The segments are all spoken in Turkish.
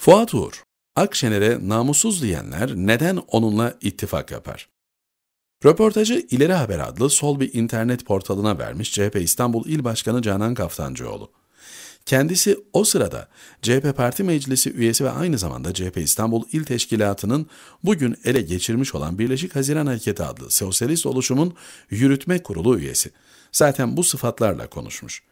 Fuat Uğur, Akşener'e namussuz diyenler neden onunla ittifak yapar? Röportajı İleri Haber adlı sol bir internet portalına vermiş CHP İstanbul İl Başkanı Canan Kaftancıoğlu. Kendisi o sırada CHP Parti Meclisi üyesi ve aynı zamanda CHP İstanbul İl Teşkilatı'nın bugün ele geçirmiş olan Birleşik Haziran Hareketi adlı sosyalist oluşumun yürütme kurulu üyesi. Zaten bu sıfatlarla konuşmuş.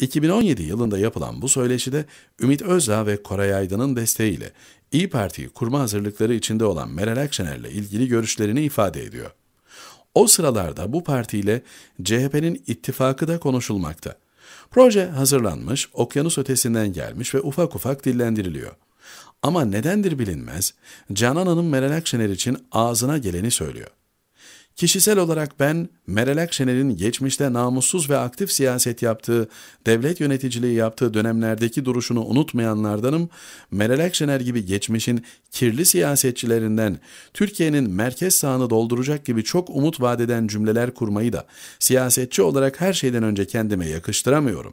2017 yılında yapılan bu söyleşide Ümit Özdağ ve Koray Aydın'ın desteğiyle İyi Parti'yi kurma hazırlıkları içinde olan Meral Akşener'le ilgili görüşlerini ifade ediyor. O sıralarda bu partiyle CHP'nin ittifakı da konuşulmakta. Proje hazırlanmış, okyanus ötesinden gelmiş ve ufak ufak dillendiriliyor. Ama nedendir bilinmez, Canan Hanım Meral Akşener için ağzına geleni söylüyor. Kişisel olarak ben Meral Akşener'in geçmişte namussuz ve aktif siyaset yaptığı, devlet yöneticiliği yaptığı dönemlerdeki duruşunu unutmayanlardanım. Meral Akşener gibi geçmişin kirli siyasetçilerinden Türkiye'nin merkez sahanı dolduracak gibi çok umut vadeden cümleler kurmayı da siyasetçi olarak her şeyden önce kendime yakıştıramıyorum.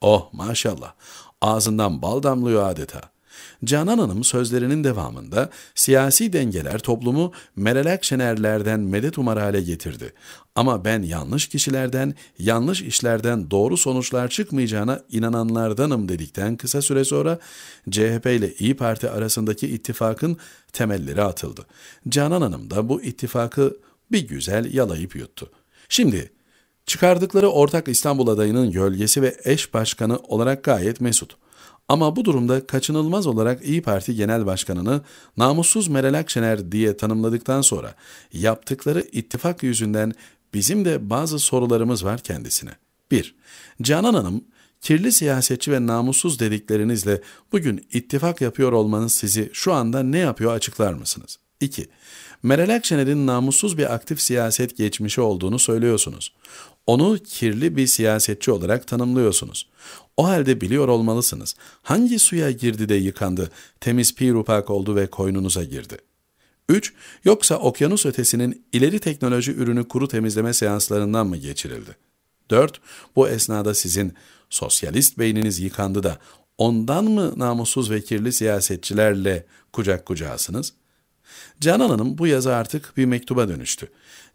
Oh maşallah ağzından bal damlıyor adeta.'' Canan Hanım sözlerinin devamında siyasi dengeler toplumu Meral Akşener'lerden medet umar hale getirdi. Ama ben yanlış kişilerden, yanlış işlerden doğru sonuçlar çıkmayacağına inananlardanım dedikten kısa süre sonra CHP ile İyi Parti arasındaki ittifakın temelleri atıldı. Canan Hanım da bu ittifakı bir güzel yalayıp yuttu. Şimdi çıkardıkları ortak İstanbul adayının gölgesi ve eş başkanı olarak gayet mesut. Ama bu durumda kaçınılmaz olarak İyi Parti Genel Başkanı'nı namussuz Meral Akşener diye tanımladıktan sonra yaptıkları ittifak yüzünden bizim de bazı sorularımız var kendisine. 1. Canan Hanım, kirli siyasetçi ve namussuz dediklerinizle bugün ittifak yapıyor olmanız sizi şu anda ne yapıyor açıklar mısınız? 2. Meral Akşener'in namussuz bir aktif siyaset geçmişi olduğunu söylüyorsunuz. Onu kirli bir siyasetçi olarak tanımlıyorsunuz. O halde biliyor olmalısınız. Hangi suya girdi de yıkandı, temiz pirupak oldu ve koynunuza girdi? 3. Yoksa okyanus ötesinin ileri teknoloji ürünü kuru temizleme seanslarından mı geçirildi? 4. Bu esnada sizin sosyalist beyniniz yıkandı da ondan mı namussuz ve kirli siyasetçilerle kucak kucağısınız?'' Canan'ın bu yazı artık bir mektuba dönüştü.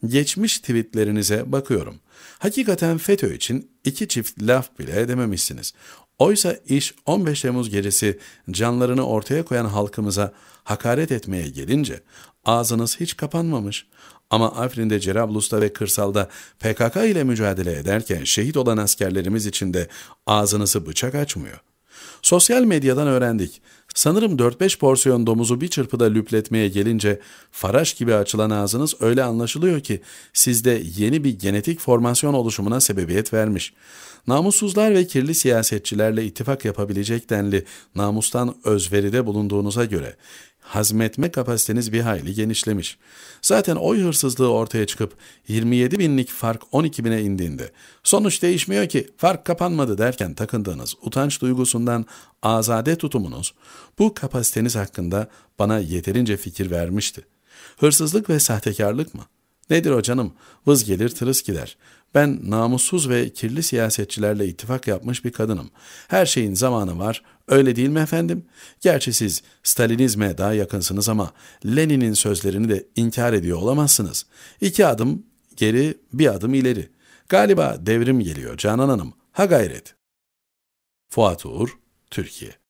Geçmiş tweetlerinize bakıyorum. Hakikaten FETÖ için iki çift laf bile edememişsiniz. Oysa iş 15 Temmuz gecesi canlarını ortaya koyan halkımıza hakaret etmeye gelince ağzınız hiç kapanmamış. Ama Afrin'de, Cerablus'ta ve kırsalda PKK ile mücadele ederken şehit olan askerlerimiz için de ağzınızı bıçak açmıyor. Sosyal medyadan öğrendik. Sanırım 4-5 porsiyon domuzu bir çırpıda lüpletmeye gelince faraş gibi açılan ağzınız öyle anlaşılıyor ki sizde yeni bir genetik formasyon oluşumuna sebebiyet vermiş. Namussuzlar ve kirli siyasetçilerle ittifak yapabilecek denli namustan özveride bulunduğunuza göre hazmetme kapasiteniz bir hayli genişlemiş. Zaten oy hırsızlığı ortaya çıkıp 27 binlik fark 12 bine indiğinde sonuç değişmiyor ki fark kapanmadı derken takındığınız utanç duygusundan azade tutumunuz bu kapasiteniz hakkında bana yeterince fikir vermişti. Hırsızlık ve sahtekarlık mı? Nedir o canım? Vız gelir tırıs gider. Ben namussuz ve kirli siyasetçilerle ittifak yapmış bir kadınım. Her şeyin zamanı var, öyle değil mi efendim? Gerçi siz Stalinizme daha yakınsınız ama Lenin'in sözlerini de inkar ediyor olamazsınız. İki adım geri, bir adım ileri. Galiba devrim geliyor Canan Hanım. Ha gayret. Fuat Uğur, Türkiye.